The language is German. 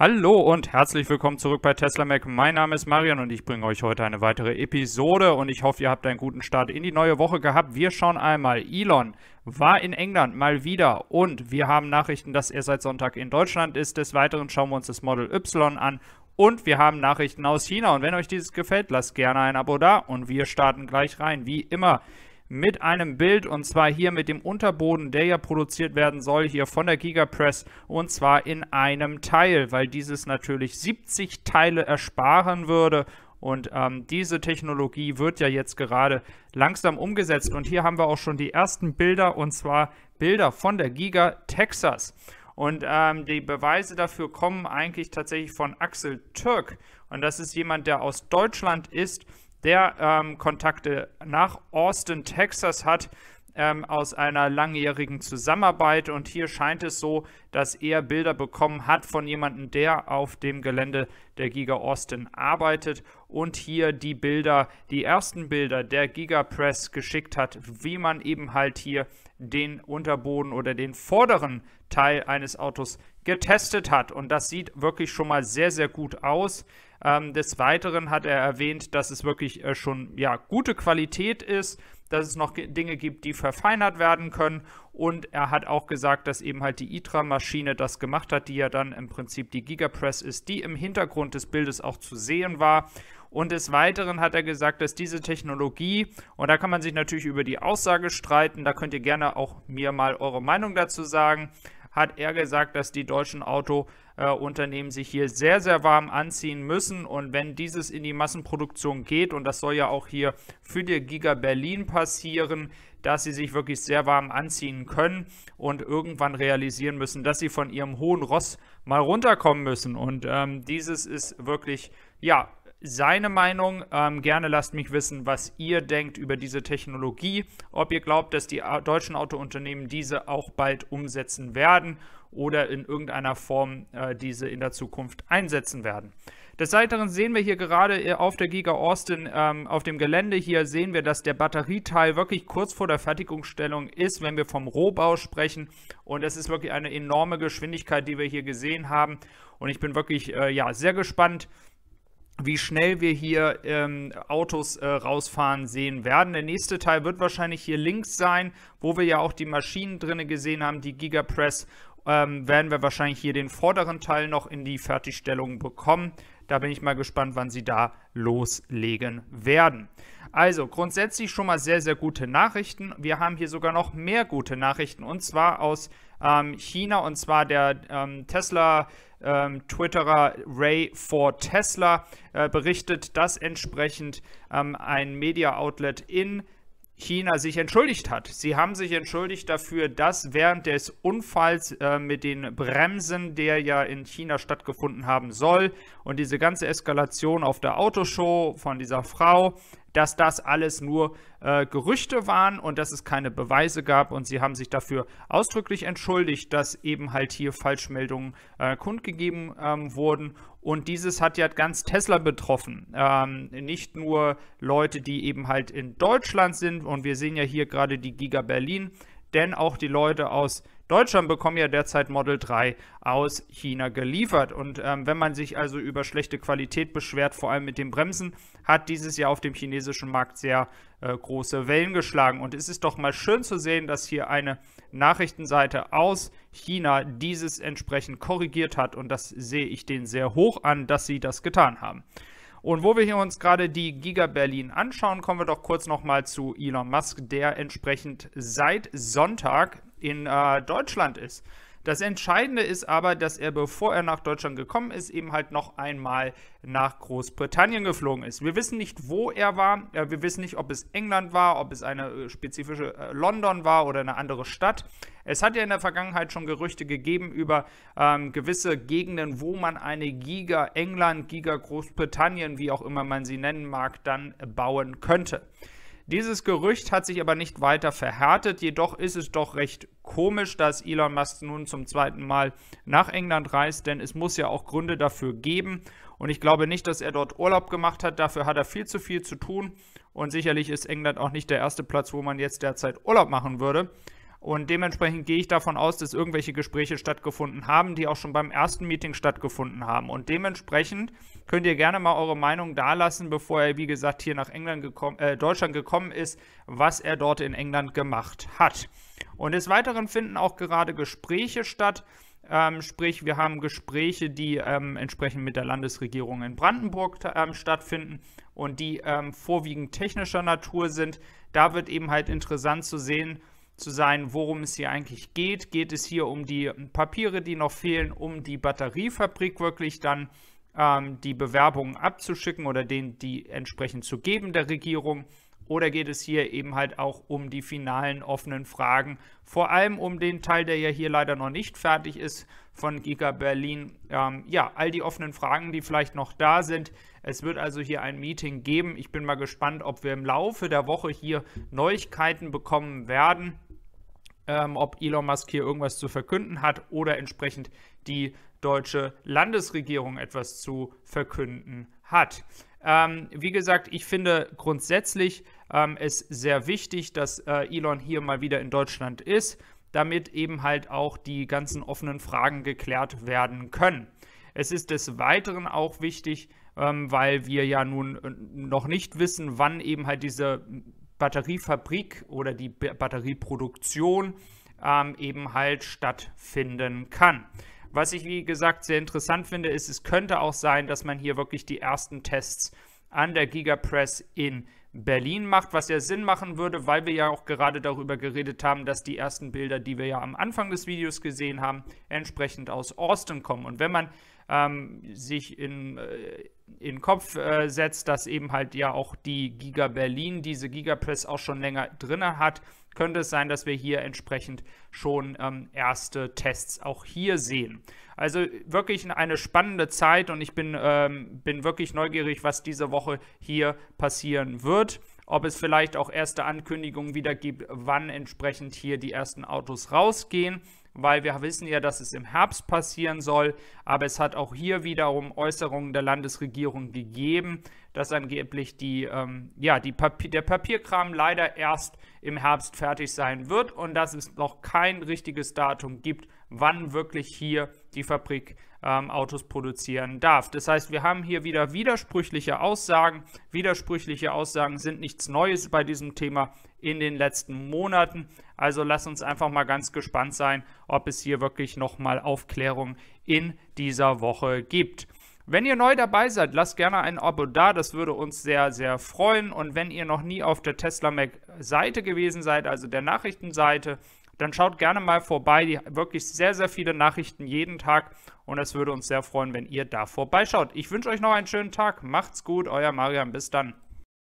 Hallo und herzlich willkommen zurück bei Tesla Mac. Mein Name ist Marian und ich bringe euch heute eine weitere Episode und ich hoffe, ihr habt einen guten Start in die neue Woche gehabt. Wir schauen einmal Elon war in England mal wieder und wir haben Nachrichten, dass er seit Sonntag in Deutschland ist. Des Weiteren schauen wir uns das Model Y an und wir haben Nachrichten aus China. Und wenn euch dieses gefällt, lasst gerne ein Abo da und wir starten gleich rein, wie immer mit einem Bild und zwar hier mit dem Unterboden, der ja produziert werden soll, hier von der Gigapress und zwar in einem Teil, weil dieses natürlich 70 Teile ersparen würde und ähm, diese Technologie wird ja jetzt gerade langsam umgesetzt. Und hier haben wir auch schon die ersten Bilder, und zwar Bilder von der Giga Texas. Und ähm, die Beweise dafür kommen eigentlich tatsächlich von Axel Türk. Und das ist jemand, der aus Deutschland ist, der ähm, Kontakte nach Austin, Texas hat, ähm, aus einer langjährigen Zusammenarbeit. Und hier scheint es so, dass er Bilder bekommen hat von jemandem, der auf dem Gelände der Giga Austin arbeitet und hier die Bilder, die ersten Bilder der Giga Press geschickt hat, wie man eben halt hier den Unterboden oder den vorderen Teil eines Autos getestet hat. Und das sieht wirklich schon mal sehr, sehr gut aus. Ähm, des Weiteren hat er erwähnt, dass es wirklich äh, schon ja, gute Qualität ist, dass es noch Dinge gibt, die verfeinert werden können. Und er hat auch gesagt, dass eben halt die ITRA-Maschine das gemacht hat, die ja dann im Prinzip die Gigapress ist, die im Hintergrund des Bildes auch zu sehen war. Und des Weiteren hat er gesagt, dass diese Technologie, und da kann man sich natürlich über die Aussage streiten, da könnt ihr gerne auch mir mal eure Meinung dazu sagen, hat er gesagt, dass die deutschen Autounternehmen äh, sich hier sehr, sehr warm anziehen müssen. Und wenn dieses in die Massenproduktion geht, und das soll ja auch hier für die Giga Berlin passieren, dass sie sich wirklich sehr warm anziehen können und irgendwann realisieren müssen, dass sie von ihrem hohen Ross mal runterkommen müssen. Und ähm, dieses ist wirklich, ja, seine Meinung. Ähm, gerne lasst mich wissen, was ihr denkt über diese Technologie, ob ihr glaubt, dass die deutschen Autounternehmen diese auch bald umsetzen werden oder in irgendeiner Form äh, diese in der Zukunft einsetzen werden. Des Weiteren sehen wir hier gerade äh, auf der Giga Austin, ähm, auf dem Gelände hier sehen wir, dass der Batterieteil wirklich kurz vor der Fertigungsstellung ist, wenn wir vom Rohbau sprechen. Und es ist wirklich eine enorme Geschwindigkeit, die wir hier gesehen haben. Und ich bin wirklich äh, ja, sehr gespannt, wie schnell wir hier ähm, Autos äh, rausfahren sehen werden. Der nächste Teil wird wahrscheinlich hier links sein, wo wir ja auch die Maschinen drinne gesehen haben, die Gigapress. Ähm, werden wir wahrscheinlich hier den vorderen Teil noch in die Fertigstellung bekommen. Da bin ich mal gespannt, wann sie da loslegen werden. Also grundsätzlich schon mal sehr, sehr gute Nachrichten. Wir haben hier sogar noch mehr gute Nachrichten und zwar aus ähm, China und zwar der ähm, Tesla. Ähm, Twitterer Ray for Tesla äh, berichtet, dass entsprechend ähm, ein Media-Outlet in China sich entschuldigt hat. Sie haben sich entschuldigt dafür, dass während des Unfalls äh, mit den Bremsen, der ja in China stattgefunden haben soll, und diese ganze Eskalation auf der Autoshow von dieser Frau, dass das alles nur äh, Gerüchte waren und dass es keine Beweise gab. Und sie haben sich dafür ausdrücklich entschuldigt, dass eben halt hier Falschmeldungen äh, kundgegeben ähm, wurden. Und dieses hat ja ganz Tesla betroffen. Ähm, nicht nur Leute, die eben halt in Deutschland sind, und wir sehen ja hier gerade die Giga Berlin, denn auch die Leute aus Deutschland bekommt ja derzeit Model 3 aus China geliefert. Und ähm, wenn man sich also über schlechte Qualität beschwert, vor allem mit den Bremsen, hat dieses Jahr auf dem chinesischen Markt sehr äh, große Wellen geschlagen. Und es ist doch mal schön zu sehen, dass hier eine Nachrichtenseite aus China dieses entsprechend korrigiert hat. Und das sehe ich denen sehr hoch an, dass sie das getan haben. Und wo wir hier uns gerade die Giga Berlin anschauen, kommen wir doch kurz nochmal zu Elon Musk, der entsprechend seit Sonntag in äh, Deutschland ist. Das Entscheidende ist aber, dass er, bevor er nach Deutschland gekommen ist, eben halt noch einmal nach Großbritannien geflogen ist. Wir wissen nicht, wo er war. Äh, wir wissen nicht, ob es England war, ob es eine äh, spezifische äh, London war oder eine andere Stadt. Es hat ja in der Vergangenheit schon Gerüchte gegeben über ähm, gewisse Gegenden, wo man eine Giga England, Giga Großbritannien, wie auch immer man sie nennen mag, dann bauen könnte. Dieses Gerücht hat sich aber nicht weiter verhärtet, jedoch ist es doch recht komisch, dass Elon Musk nun zum zweiten Mal nach England reist, denn es muss ja auch Gründe dafür geben. Und ich glaube nicht, dass er dort Urlaub gemacht hat, dafür hat er viel zu viel zu tun. Und sicherlich ist England auch nicht der erste Platz, wo man jetzt derzeit Urlaub machen würde. Und dementsprechend gehe ich davon aus, dass irgendwelche Gespräche stattgefunden haben, die auch schon beim ersten Meeting stattgefunden haben. Und dementsprechend könnt ihr gerne mal eure Meinung dalassen, bevor er, wie gesagt, hier nach England gekommen, äh, Deutschland gekommen ist, was er dort in England gemacht hat. Und des Weiteren finden auch gerade Gespräche statt. Ähm, sprich, wir haben Gespräche, die ähm, entsprechend mit der Landesregierung in Brandenburg ähm, stattfinden und die ähm, vorwiegend technischer Natur sind. Da wird eben halt interessant zu sehen, zu sein, worum es hier eigentlich geht. Geht es hier um die Papiere, die noch fehlen, um die Batteriefabrik wirklich dann ähm, die Bewerbungen abzuschicken oder denen die entsprechend zu geben der Regierung? Oder geht es hier eben halt auch um die finalen offenen Fragen? Vor allem um den Teil, der ja hier leider noch nicht fertig ist von Giga Berlin. Ähm, ja, all die offenen Fragen, die vielleicht noch da sind. Es wird also hier ein Meeting geben. Ich bin mal gespannt, ob wir im Laufe der Woche hier Neuigkeiten bekommen werden ähm, ob Elon Musk hier irgendwas zu verkünden hat oder entsprechend die deutsche Landesregierung etwas zu verkünden hat. Ähm, wie gesagt, ich finde grundsätzlich ähm, es sehr wichtig, dass äh, Elon hier mal wieder in Deutschland ist, damit eben halt auch die ganzen offenen Fragen geklärt werden können. Es ist des Weiteren auch wichtig, ähm, weil wir ja nun äh, noch nicht wissen, wann eben halt diese Batteriefabrik oder die Batterieproduktion ähm, eben halt stattfinden kann. Was ich, wie gesagt, sehr interessant finde, ist, es könnte auch sein, dass man hier wirklich die ersten Tests an der Gigapress in Berlin macht, was ja Sinn machen würde, weil wir ja auch gerade darüber geredet haben, dass die ersten Bilder, die wir ja am Anfang des Videos gesehen haben, entsprechend aus Austin kommen. Und wenn man ähm, sich in, äh, in den Kopf äh, setzt, dass eben halt ja auch die Giga Berlin diese Gigapress auch schon länger drin hat, könnte es sein, dass wir hier entsprechend schon ähm, erste Tests auch hier sehen. Also wirklich eine spannende Zeit und ich bin, ähm, bin wirklich neugierig, was diese Woche hier passieren wird. Ob es vielleicht auch erste Ankündigungen wieder gibt, wann entsprechend hier die ersten Autos rausgehen weil wir wissen ja, dass es im Herbst passieren soll. Aber es hat auch hier wiederum Äußerungen der Landesregierung gegeben, dass angeblich die, ähm, ja, die Papier, der Papierkram leider erst im Herbst fertig sein wird und dass es noch kein richtiges Datum gibt, wann wirklich hier die Fabrik ähm, Autos produzieren darf. Das heißt, wir haben hier wieder widersprüchliche Aussagen. Widersprüchliche Aussagen sind nichts Neues bei diesem Thema in den letzten Monaten. Also lass uns einfach mal ganz gespannt sein, ob es hier wirklich nochmal Aufklärung in dieser Woche gibt. Wenn ihr neu dabei seid, lasst gerne ein Abo da, das würde uns sehr, sehr freuen. Und wenn ihr noch nie auf der Tesla Mac Seite gewesen seid, also der Nachrichtenseite, dann schaut gerne mal vorbei. Die, wirklich sehr, sehr viele Nachrichten jeden Tag. Und es würde uns sehr freuen, wenn ihr da vorbeischaut. Ich wünsche euch noch einen schönen Tag. Macht's gut, euer Marian. Bis dann.